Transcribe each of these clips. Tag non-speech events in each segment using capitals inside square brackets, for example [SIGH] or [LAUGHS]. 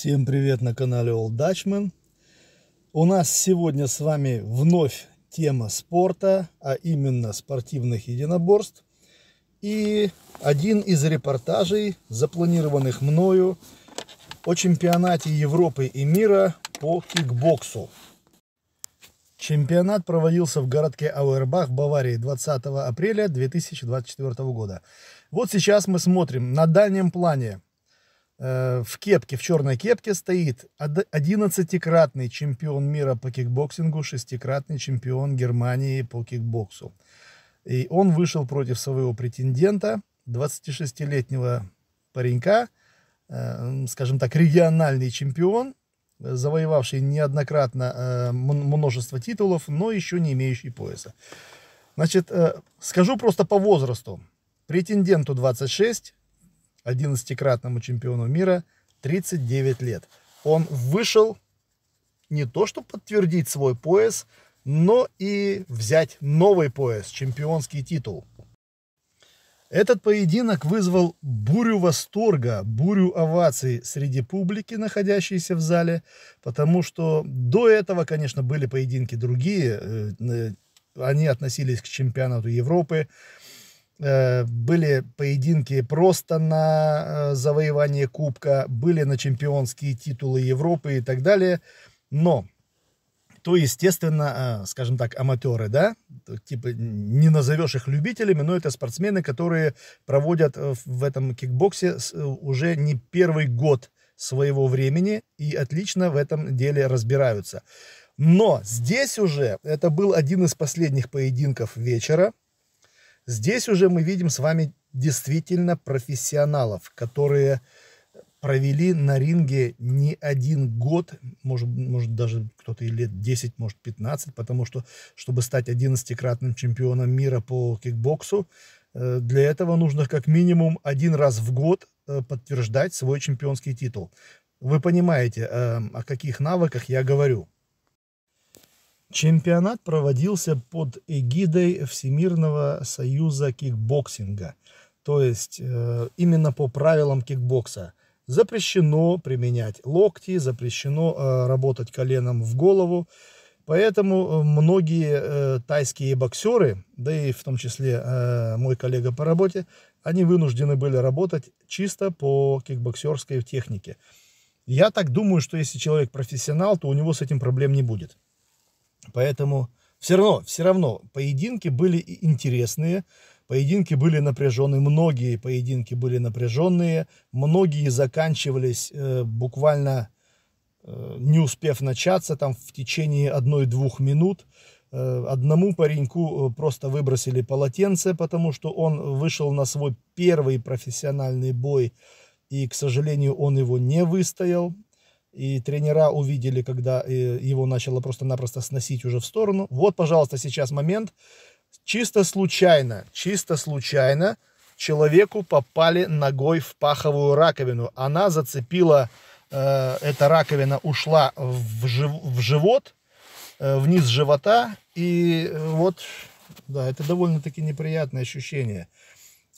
Всем привет на канале Old Dutchman. У нас сегодня с вами вновь тема спорта, а именно спортивных единоборств. И один из репортажей, запланированных мною о чемпионате Европы и мира по кикбоксу. Чемпионат проводился в городке Ауэрбах, Баварии 20 апреля 2024 года. Вот сейчас мы смотрим на дальнем плане Э, в кепке, в черной кепке стоит 11-кратный чемпион мира по кикбоксингу, шестикратный чемпион Германии по кикбоксу. И он вышел против своего претендента, 26-летнего паренька, э, скажем так, региональный чемпион, завоевавший неоднократно э, множество титулов, но еще не имеющий пояса. Значит, скажу просто по возрасту. Претенденту 26, 11-кратному чемпиону мира, 39 лет. Он вышел не то, чтобы подтвердить свой пояс, но и взять новый пояс, чемпионский титул. Этот поединок вызвал бурю восторга, бурю оваций среди публики, находящейся в зале, потому что до этого, конечно, были поединки другие, э, э, они относились к чемпионату Европы, Э, были поединки просто на э, завоевание кубка, были на чемпионские титулы Европы и так далее. Но то, естественно, э, скажем так, аматеры, да, типа не назовешь их любителями, но это спортсмены, которые проводят в этом кикбоксе уже не первый год своего времени и отлично в этом деле разбираются. Но здесь уже это был один из последних поединков вечера. Здесь уже мы видим с вами действительно профессионалов, которые провели на ринге не один год, может, может даже кто-то и лет 10, может 15, потому что, чтобы стать 11-кратным чемпионом мира по кикбоксу, э, для этого нужно как минимум один раз в год э, подтверждать свой чемпионский титул. Вы понимаете, э, о каких навыках я говорю. Чемпионат проводился под эгидой Всемирного союза кикбоксинга, то есть э, именно по правилам кикбокса. Запрещено применять локти, запрещено э, работать коленом в голову. Поэтому э, многие э, тайские боксеры, да и в том числе э, мой коллега по работе, они вынуждены были работать чисто по кикбоксерской технике. Я так думаю, что если человек профессионал, то у него с этим проблем не будет. Поэтому все равно, все равно поединки были интересные, поединки были напряженные, многие поединки были напряженные, многие заканчивались э, буквально э, не успев начаться, там в течение одной-двух минут. Э, одному пареньку э, просто выбросили полотенце, потому что он вышел на свой первый профессиональный бой, и, к сожалению, он его не выстоял и тренера увидели, когда э, его начало просто-напросто сносить уже в сторону. Вот, пожалуйста, сейчас момент. Чисто случайно, чисто случайно человеку попали ногой в паховую раковину. Она зацепила, э, эта раковина ушла в, жив, в живот, э, вниз живота. И э, вот, да, это довольно-таки неприятное ощущение.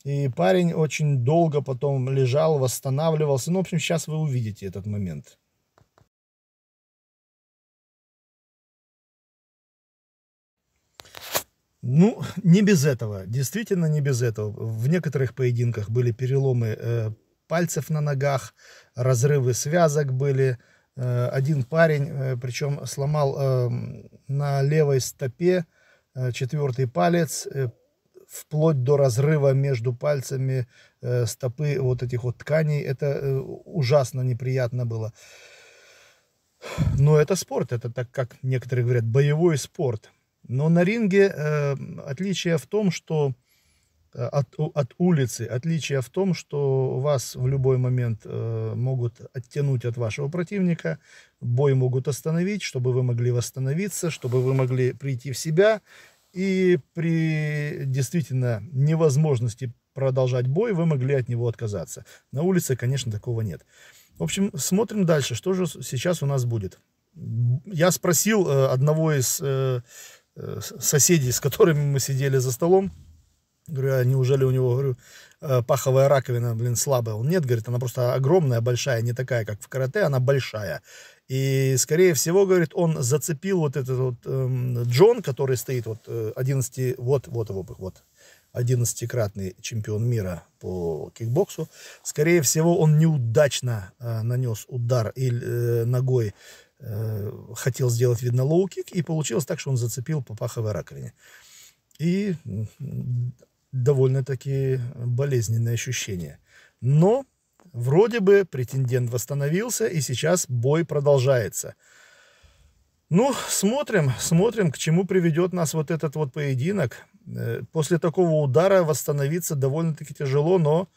И парень очень долго потом лежал, восстанавливался. Ну, в общем, сейчас вы увидите этот момент. Ну, [LAUGHS] не без этого, действительно не без этого. В некоторых поединках были переломы э, пальцев на ногах, разрывы связок были. Э, один парень, э, причем сломал э, на левой стопе э, четвертый палец, э, вплоть до разрыва между пальцами э, стопы вот этих вот тканей. Это э, ужасно неприятно было. Но это спорт, это так, как некоторые говорят, боевой спорт. Но на ринге э, отличие в том, что э, от, от улицы, отличие в том, что вас в любой момент э, могут оттянуть от вашего противника, бой могут остановить, чтобы вы могли восстановиться, чтобы вы могли прийти в себя. И при действительно невозможности продолжать бой, вы могли от него отказаться. На улице, конечно, такого нет. В общем, смотрим дальше, что же сейчас у нас будет. Я спросил э, одного из э, Э, соседей, с которыми мы сидели за столом. Говорю, а неужели у него, говорю, э, паховая раковина, блин, слабая? Он нет, говорит, она просто огромная, большая, не такая, как в карате, она большая. И, скорее всего, говорит, он зацепил вот этот вот эм, Джон, который стоит вот 11, э, вот, вот его, вот, 11-кратный чемпион мира по кикбоксу. Скорее всего, он неудачно э, нанес удар или, э, ногой Э, хотел сделать, видно, лоу-кик, и получилось так, что он зацепил по в раковине. И довольно-таки болезненные ощущения. Но вроде бы претендент восстановился, и сейчас бой продолжается. Ну, смотрим, смотрим, к чему приведет нас вот этот вот поединок. Э, после такого удара восстановиться довольно-таки тяжело, но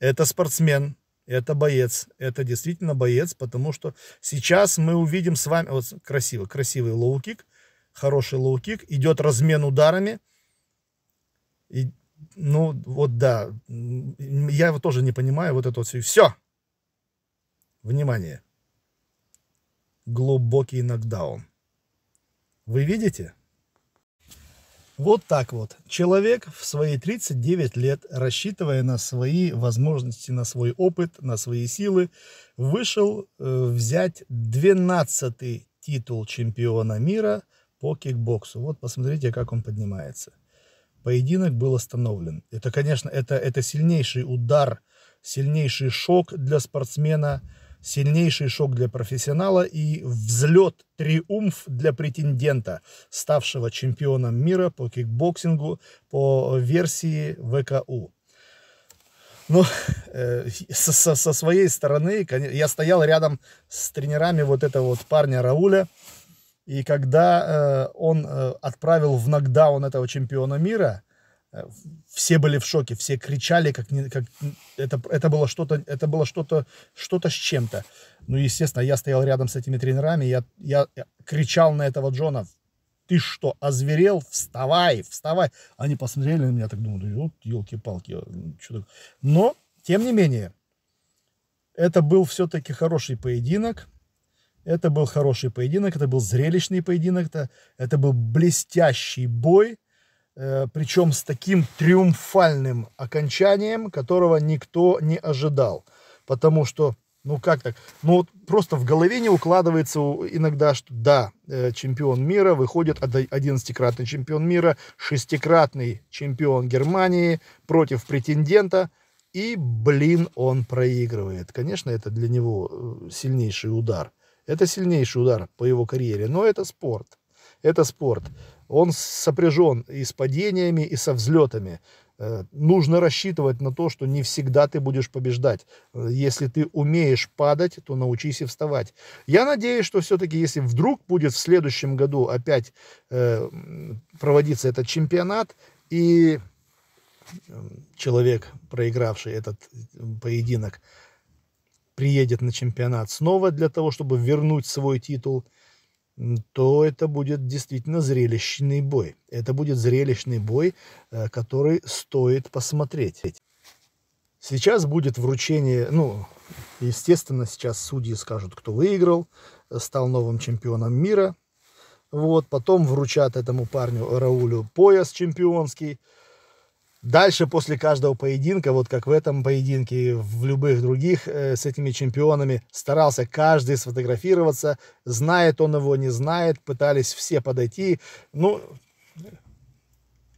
это спортсмен, это боец, это действительно боец, потому что сейчас мы увидим с вами, вот красиво, красивый лоу-кик, хороший лоу-кик, идет размен ударами. И, ну, вот да, я его тоже не понимаю, вот это вот все. Все! Внимание! Глубокий нокдаун. Вы видите? Вот так вот. Человек в свои 39 лет, рассчитывая на свои возможности, на свой опыт, на свои силы, вышел э, взять 12-й титул чемпиона мира по кикбоксу. Вот посмотрите, как он поднимается. Поединок был остановлен. Это, конечно, это, это сильнейший удар, сильнейший шок для спортсмена – сильнейший шок для профессионала и взлет, триумф для претендента, ставшего чемпионом мира по кикбоксингу по версии ВКУ. Ну, э, со, со своей стороны, я стоял рядом с тренерами вот этого вот парня Рауля, и когда э, он э, отправил в нокдаун этого чемпиона мира – Э, все были в шоке, все кричали, как, не, как это, это было что-то, это было что-то, что-то с чем-то. Ну, естественно, я стоял рядом с этими тренерами, я, я, я э, кричал на этого Джона, ты что, озверел? Вставай, вставай. Они посмотрели на меня, так думают, вот елки-палки, а, ну, что такое. Но, тем не менее, это был все-таки хороший поединок. Это был хороший поединок, это был зрелищный поединок, это, это был блестящий бой Э, причем с таким триумфальным окончанием, которого никто не ожидал. Потому что, ну как так, ну вот просто в голове не укладывается иногда, что да, э, чемпион мира, выходит 11-кратный чемпион мира, шестикратный чемпион Германии против претендента, и, блин, он проигрывает. Конечно, это для него э, сильнейший удар. Это сильнейший удар по его карьере, но это спорт. Это спорт он сопряжен и с падениями, и со взлетами. Э, нужно рассчитывать на то, что не всегда ты будешь побеждать. Э, если ты умеешь падать, то научись и вставать. Я надеюсь, что все-таки, если вдруг будет в следующем году опять э, проводиться этот чемпионат, и человек, проигравший этот поединок, приедет на чемпионат снова для того, чтобы вернуть свой титул – то это будет действительно зрелищный бой. Это будет зрелищный бой, э, который стоит посмотреть. Сейчас будет вручение, ну, естественно, сейчас судьи скажут, кто выиграл, э, стал новым чемпионом мира. Вот, потом вручат этому парню Раулю пояс чемпионский – Дальше после каждого поединка, вот как в этом поединке и в любых других э, с этими чемпионами, старался каждый сфотографироваться, знает он его, не знает, пытались все подойти. Ну,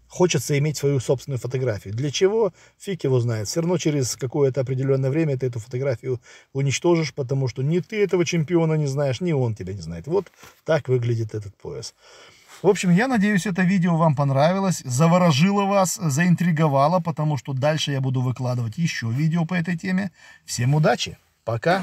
хочется иметь свою собственную фотографию. Для чего? Фиг его знает. Все равно через какое-то определенное время ты эту фотографию уничтожишь, потому что ни ты этого чемпиона не знаешь, ни он тебя не знает. Вот так выглядит этот пояс. В общем, я надеюсь, это видео вам понравилось, заворожило вас, заинтриговало, потому что дальше я буду выкладывать еще видео по этой теме. Всем удачи! Пока!